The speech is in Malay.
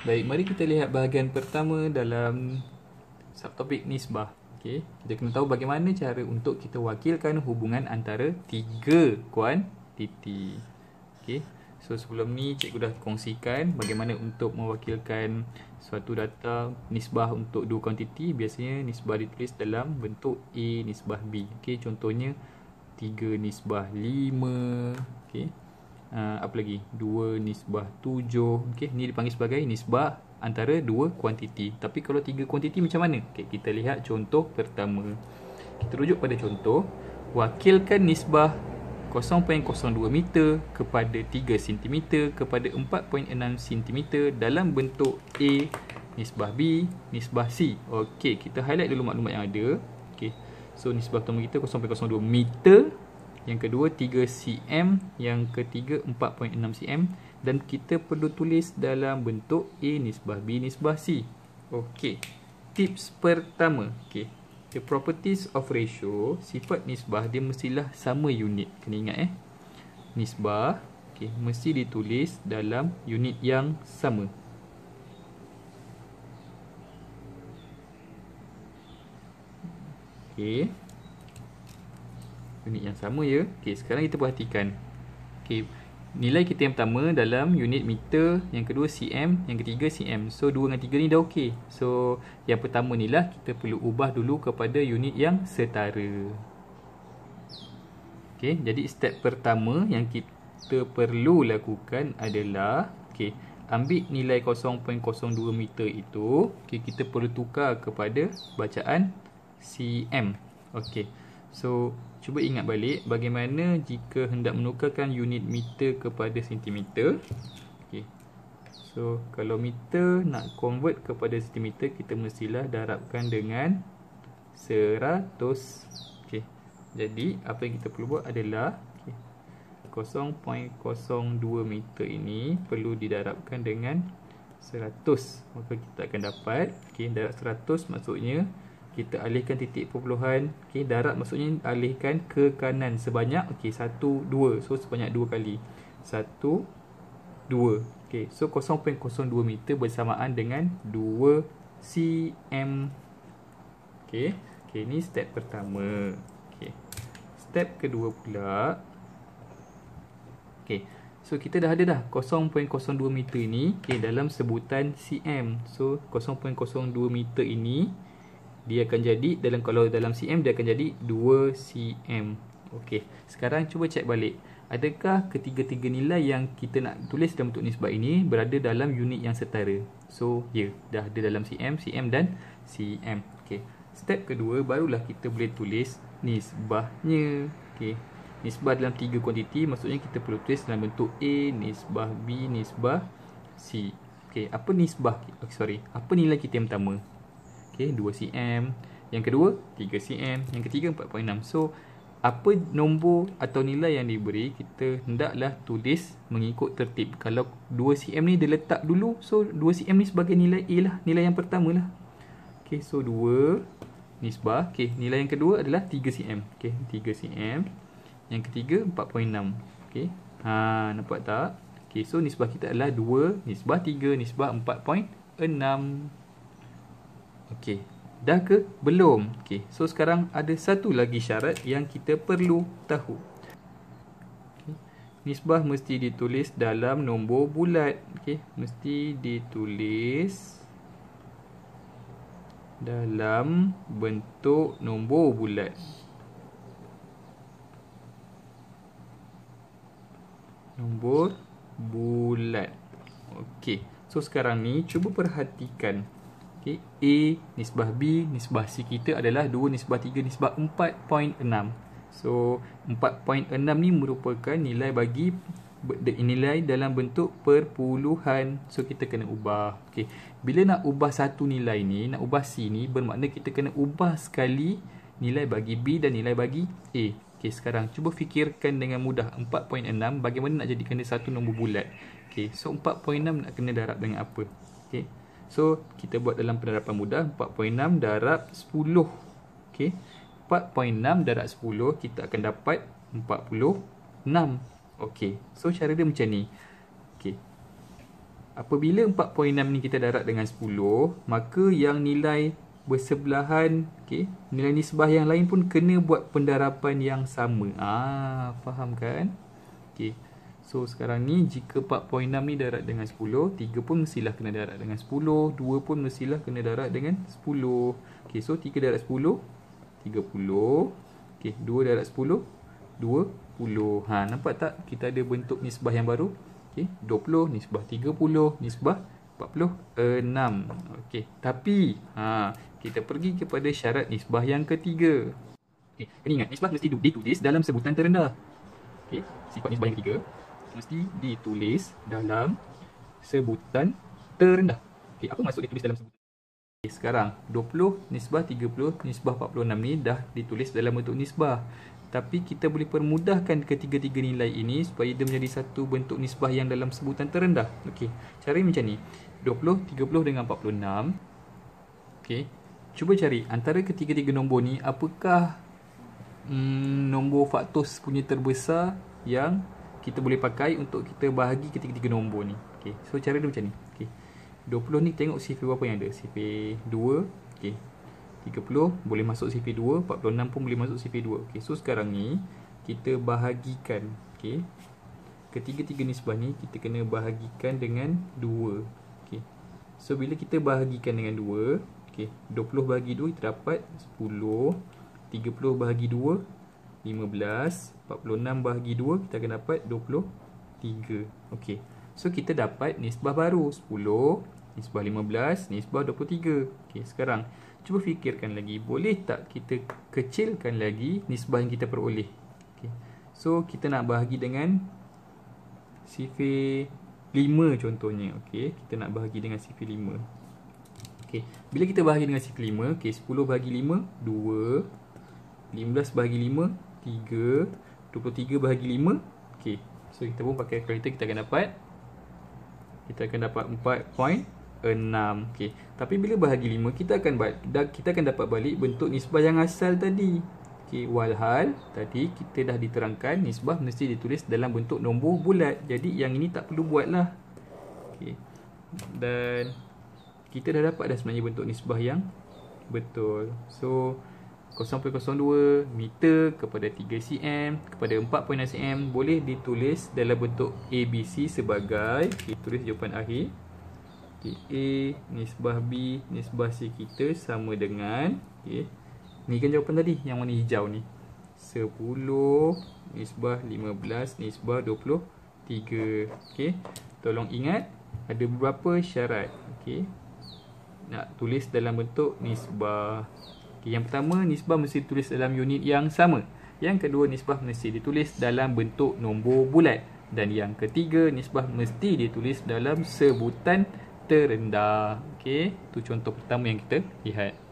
Baik, mari kita lihat bahagian pertama dalam subtopik nisbah. Okey, kita kena tahu bagaimana cara untuk kita wakilkan hubungan antara tiga kuantiti. Okey. So sebelum ni cikgu dah kongsikan bagaimana untuk mewakilkan suatu data nisbah untuk dua kuantiti biasanya nisbah ditulis dalam bentuk A nisbah B. Okey, contohnya 3 nisbah 5. Okey uh, apa lagi? 2 nisbah 7. Okey, ni dipanggil sebagai nisbah antara dua kuantiti. Tapi kalau tiga kuantiti macam mana? Okey, kita lihat contoh pertama. Kita rujuk pada contoh wakilkan nisbah 0.02 meter kepada 3 cm kepada 4.6 cm dalam bentuk A nisbah B nisbah C. Okey, kita highlight dulu maklumat yang ada. Okey. So nisbah pertama kita 0.02 meter yang kedua 3 cm Yang ketiga 4.6 cm Dan kita perlu tulis dalam bentuk A nisbah B nisbah C Okey Tips pertama Okey The properties of ratio Sifat nisbah dia mestilah sama unit Kena ingat eh Nisbah Okey Mesti ditulis dalam unit yang sama Okey unit yang sama ya. Okey, sekarang kita perhatikan. Okey, nilai kita yang pertama dalam unit meter, yang kedua cm, yang ketiga cm. So dua dengan tiga ni dah okey. So yang pertama ni lah kita perlu ubah dulu kepada unit yang setara. Okey, jadi step pertama yang kita perlu lakukan adalah okey, ambil nilai 0.02 meter itu, Okay, kita perlu tukar kepada bacaan cm. Okey. So, cuba ingat balik bagaimana jika hendak menukarkan unit meter kepada sentimeter. Okey. So, kalau meter nak convert kepada sentimeter, kita mestilah darabkan dengan 100. Okey. Jadi, apa yang kita perlu buat adalah 0.02 meter ini perlu didarabkan dengan 100. Maka kita akan dapat okey, darab 100 maksudnya kita alihkan titik perpuluhan okey darat maksudnya alihkan ke kanan sebanyak okey 1 2 so sebanyak 2 kali 1 2 okey so 0.02 meter bersamaan dengan 2 cm okey okey ni step pertama okey step kedua pula okey So kita dah ada dah 0.02 meter ini okay, dalam sebutan cm. So 0.02 meter ini dia akan jadi dalam kalau dalam cm dia akan jadi 2 cm. Okey. Sekarang cuba cek balik. Adakah ketiga-tiga nilai yang kita nak tulis dalam bentuk nisbah ini berada dalam unit yang setara? So, ya, yeah, dah ada dalam cm, cm dan cm. Okey. Step kedua barulah kita boleh tulis nisbahnya. Okey. Nisbah dalam tiga kuantiti maksudnya kita perlu tulis dalam bentuk A nisbah B nisbah C. Okey, apa nisbah? Oh, sorry. Apa nilai kita yang pertama? okay, 2cm yang kedua 3cm yang ketiga 4.6 so apa nombor atau nilai yang diberi kita hendaklah tulis mengikut tertib kalau 2cm ni diletak dulu so 2cm ni sebagai nilai A lah nilai yang pertama lah okay, so 2 nisbah okay, nilai yang kedua adalah 3cm okay, 3cm yang ketiga 4.6 okay. ha, nampak tak okay, so nisbah kita adalah 2 nisbah 3 nisbah 4.6 Okey. Dah ke? Belum. Okey. So sekarang ada satu lagi syarat yang kita perlu tahu. Okay. Nisbah mesti ditulis dalam nombor bulat. Okey, mesti ditulis dalam bentuk nombor bulat. Nombor bulat. Okey. So sekarang ni cuba perhatikan Okay, A nisbah B nisbah C kita adalah 2 nisbah 3 nisbah 4.6. So 4.6 ni merupakan nilai bagi nilai dalam bentuk perpuluhan. So kita kena ubah. Okay. Bila nak ubah satu nilai ni, nak ubah C ni bermakna kita kena ubah sekali nilai bagi B dan nilai bagi A. Okay, sekarang cuba fikirkan dengan mudah 4.6 bagaimana nak jadikan dia satu nombor bulat. Okay, so 4.6 nak kena darab dengan apa? Okay, So kita buat dalam penerapan mudah 4.6 darab 10 okay. 4.6 darab 10 kita akan dapat 46 okay. So cara dia macam ni okay. Apabila 4.6 ni kita darab dengan 10 Maka yang nilai bersebelahan okay, Nilai nisbah yang lain pun kena buat pendarapan yang sama Ah, Faham kan? Okay So sekarang ni jika 4.6 ni darat dengan 10 3 pun mestilah kena darat dengan 10 2 pun mestilah kena darat dengan 10 Ok so 3 darat 10 30 Ok 2 darat 10 20 ha, Nampak tak kita ada bentuk nisbah yang baru Ok 20 nisbah 30 nisbah 46 Ok tapi ha, Kita pergi kepada syarat nisbah yang ketiga Okay, kena ingat nisbah mesti ditulis dalam sebutan terendah Okay, sifat nisbah yang ketiga mesti ditulis dalam sebutan terendah. Okey, apa maksud ditulis dalam sebutan? Okay, sekarang 20 nisbah 30 nisbah 46 ni dah ditulis dalam bentuk nisbah. Tapi kita boleh permudahkan ketiga-tiga nilai ini supaya dia menjadi satu bentuk nisbah yang dalam sebutan terendah. Okey, cari macam ni. 20, 30 dengan 46. Okey, cuba cari antara ketiga-tiga nombor ni apakah mm, nombor faktor punya terbesar yang kita boleh pakai untuk kita bahagi ketiga-tiga nombor ni. Okey. So cara dia macam ni. Okey. 20 ni tengok CP berapa yang ada. CP 2. Okey. 30 boleh masuk CP 2, 46 pun boleh masuk CP 2. Okey. So sekarang ni kita bahagikan. Okey. Ketiga-tiga nisbah ni kita kena bahagikan dengan 2. Okey. So bila kita bahagikan dengan 2, okey. 20 bagi 2 kita dapat 10. 30 bahagi 2 15 46 bahagi 2 kita akan dapat 23 Okey, So kita dapat nisbah baru 10 Nisbah 15 Nisbah 23 Okey, Sekarang cuba fikirkan lagi Boleh tak kita kecilkan lagi nisbah yang kita peroleh okay. So kita nak bahagi dengan Sifir 5 contohnya okay. Kita nak bahagi dengan sifir 5 okay. Bila kita bahagi dengan sifir 5 okay, 10 bahagi 5 2 15 bahagi 5 3 23 bahagi 5 ok so kita pun pakai calculator kita akan dapat kita akan dapat 4.6 ok tapi bila bahagi 5 kita akan kita akan dapat balik bentuk nisbah yang asal tadi ok walhal tadi kita dah diterangkan nisbah mesti ditulis dalam bentuk nombor bulat jadi yang ini tak perlu buat lah ok dan kita dah dapat dah sebenarnya bentuk nisbah yang betul so 0.02 meter kepada 3 cm kepada 4.6 cm boleh ditulis dalam bentuk ABC sebagai okay, tulis jawapan akhir okay, A nisbah B nisbah C kita sama dengan okay, ni kan jawapan tadi yang warna hijau ni 10 nisbah 15 nisbah 23 okay, tolong ingat ada beberapa syarat okay, nak tulis dalam bentuk nisbah Okay, yang pertama, nisbah mesti ditulis dalam unit yang sama. Yang kedua, nisbah mesti ditulis dalam bentuk nombor bulat. Dan yang ketiga, nisbah mesti ditulis dalam sebutan terendah. Okey, tu contoh pertama yang kita lihat.